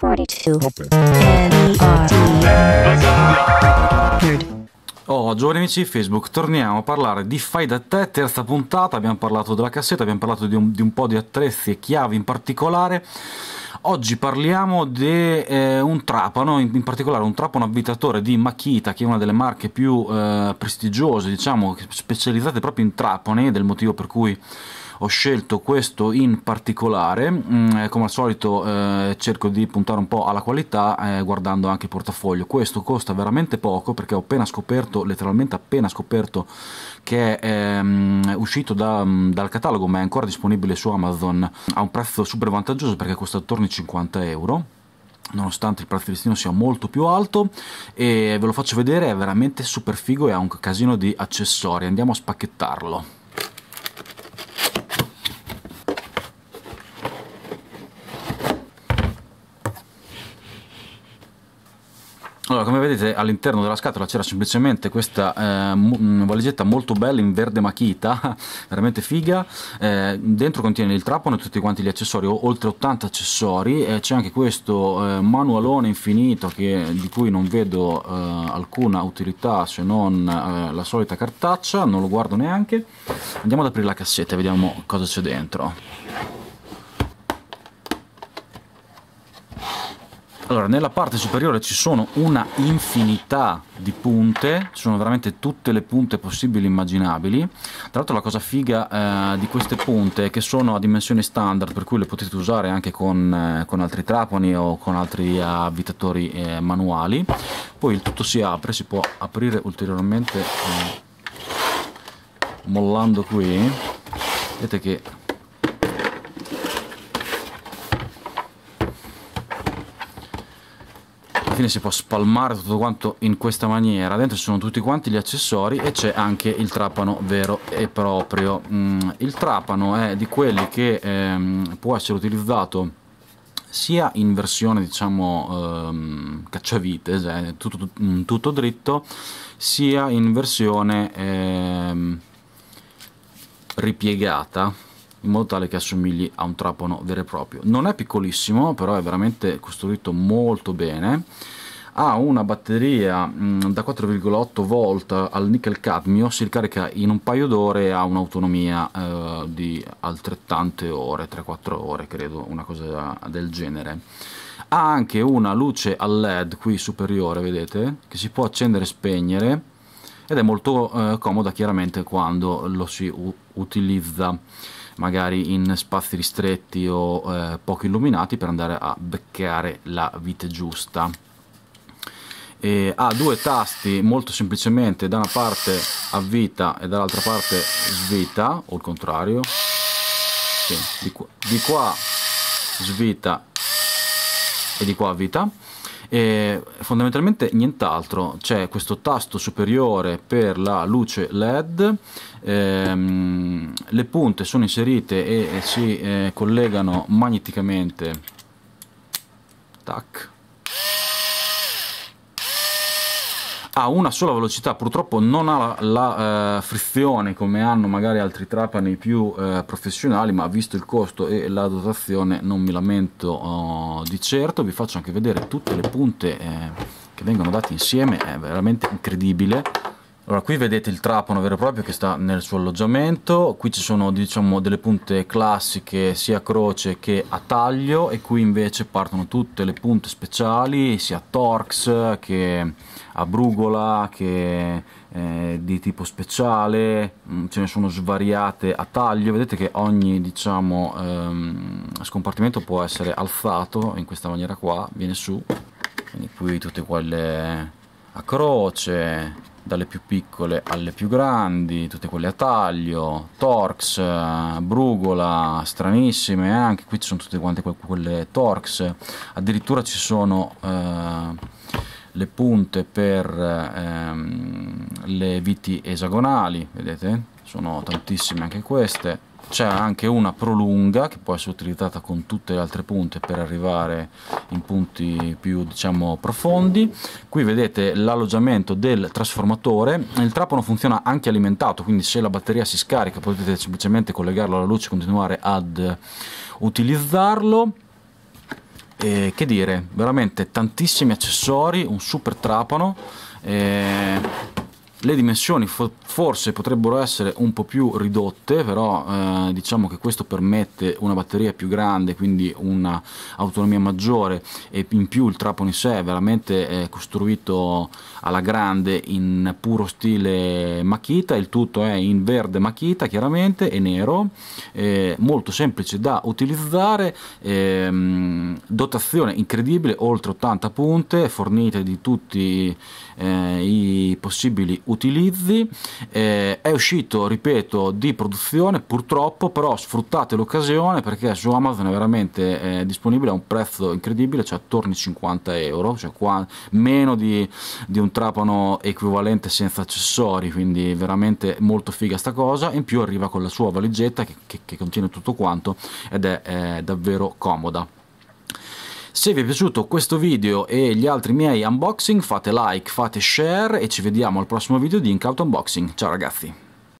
42 Oh, giovani amici di Facebook, torniamo a parlare di Fai da te, terza puntata, abbiamo parlato della cassetta, abbiamo parlato di un, di un po' di attrezzi e chiavi in particolare. Oggi parliamo di eh, un trapano, in, in, particolare un trapano avvitatore di Makita, che è una delle marche più eh, prestigiose, diciamo, specializzate proprio in trapani, del motivo per cui ho scelto questo in particolare mh, mm, eh, come al solito eh, cerco di puntare un po' alla qualità eh, guardando anche il portafoglio questo costa veramente poco perché ho appena scoperto letteralmente appena scoperto che è ehm, uscito da, mm, dal catalogo ma è ancora disponibile su Amazon a un prezzo super vantaggioso perché costa attorno ai 50 euro nonostante il prezzo di listino sia molto più alto e ve lo faccio vedere è veramente super figo e ha un casino di accessori andiamo a spacchettarlo vedete all'interno della scatola c'era semplicemente questa eh, mm, valigetta molto bella in verde machita veramente figa eh, dentro contiene il trappano e tutti quanti gli accessori oltre 80 accessori e c'è anche questo eh, manualone infinito che, di cui non vedo eh, alcuna utilità se non eh, la solita cartaccia non lo guardo neanche andiamo ad aprire la cassetta e vediamo cosa c'è dentro Allora, nella parte superiore ci sono una infinità di punte, ci sono veramente tutte le punte possibili e immaginabili. Tra l'altro la cosa figa eh, di queste punte è che sono a dimensioni standard, per cui le potete usare anche con, eh, con altri trapani o con altri abitatori eh, manuali. Poi il tutto si apre, si può aprire ulteriormente eh, mollando qui. Vedete che fine si può spalmare tutto quanto in questa maniera dentro ci sono tutti quanti gli accessori e c'è anche il trapano vero e proprio mm, il trapano è di quelli che ehm, può essere utilizzato sia in versione diciamo ehm, cacciavite cioè, tutto, tutto, mm, tutto, dritto sia in versione ehm, ripiegata in modo tale che assomigli a un trapano vero e proprio. Non è piccolissimo, però è veramente costruito molto bene. Ha una batteria mm, da 4,8 volt al nickel cadmio, si ricarica in un paio d'ore e ha un'autonomia eh, di altrettante ore, 3-4 ore credo, una cosa del genere. Ha anche una luce a LED qui superiore, vedete, che si può accendere e spegnere ed è molto eh, comoda chiaramente quando lo si utilizza magari in spazi ristretti o eh, poco illuminati per andare a beccare la vite giusta e ha due tasti molto semplicemente da una parte avvita e dall'altra parte svita o il contrario sì, di, qua, di, qua, svita e di qua avvita e fondamentalmente nient'altro, c'è questo tasto superiore per la luce LED, ehm, le punte sono inserite e, e si eh, collegano magneticamente. Tac a una sola velocità, purtroppo non ha la, la eh, frizione come hanno magari altri trapani più eh, professionali, ma visto il costo e la dotazione non mi lamento oh, di certo, vi faccio anche vedere tutte le punte eh, che vengono date insieme, è veramente incredibile allora, qui vedete il trapano vero e proprio che sta nel suo alloggiamento, qui ci sono diciamo, delle punte classiche sia a croce che a taglio e qui invece partono tutte le punte speciali sia torx che a brugola che eh, di tipo speciale, mm, ce ne sono svariate a taglio, vedete che ogni diciamo, ehm, scompartimento può essere alzato in questa maniera qua, viene su, quindi qui tutte quelle a croce dalle più piccole alle più grandi, tutte quelle a taglio, Torx, eh, Brugola, stranissime, eh, anche qui ci sono tutte quante quelle Torx, addirittura ci sono eh, le punte per ehm, le viti esagonali, vedete? Sono tantissime anche queste, c'è anche una prolunga che può essere utilizzata con tutte le altre punte per arrivare in punti più diciamo profondi qui vedete l'alloggiamento del trasformatore il trapano funziona anche alimentato quindi se la batteria si scarica potete semplicemente collegarlo alla luce e continuare ad utilizzarlo e che dire veramente tantissimi accessori un super trapano e eh, le dimensioni for forse potrebbero essere un po' più ridotte, però eh, diciamo che questo permette una batteria più grande, quindi un'autonomia maggiore e in più il trapano in sé è veramente eh, costruito alla grande in puro stile Makita, il tutto è in verde Makita chiaramente e nero, eh, molto semplice da utilizzare, eh, dotazione incredibile, oltre 80 punte, fornite di tutti eh, i possibili utilizzi, eh, è uscito, ripeto, di produzione purtroppo, però sfruttate l'occasione perché su Amazon è veramente eh, disponibile a un prezzo incredibile, cioè attorno ai 50 euro, cioè qua, meno di, di, un trapano equivalente senza accessori, quindi veramente molto figa sta cosa, in più arriva con la sua valigetta che, che, che contiene tutto quanto ed è eh, davvero comoda. Se vi è piaciuto questo video e gli altri miei unboxing fate like, fate share e ci vediamo al prossimo video di Incauto Unboxing. Ciao ragazzi!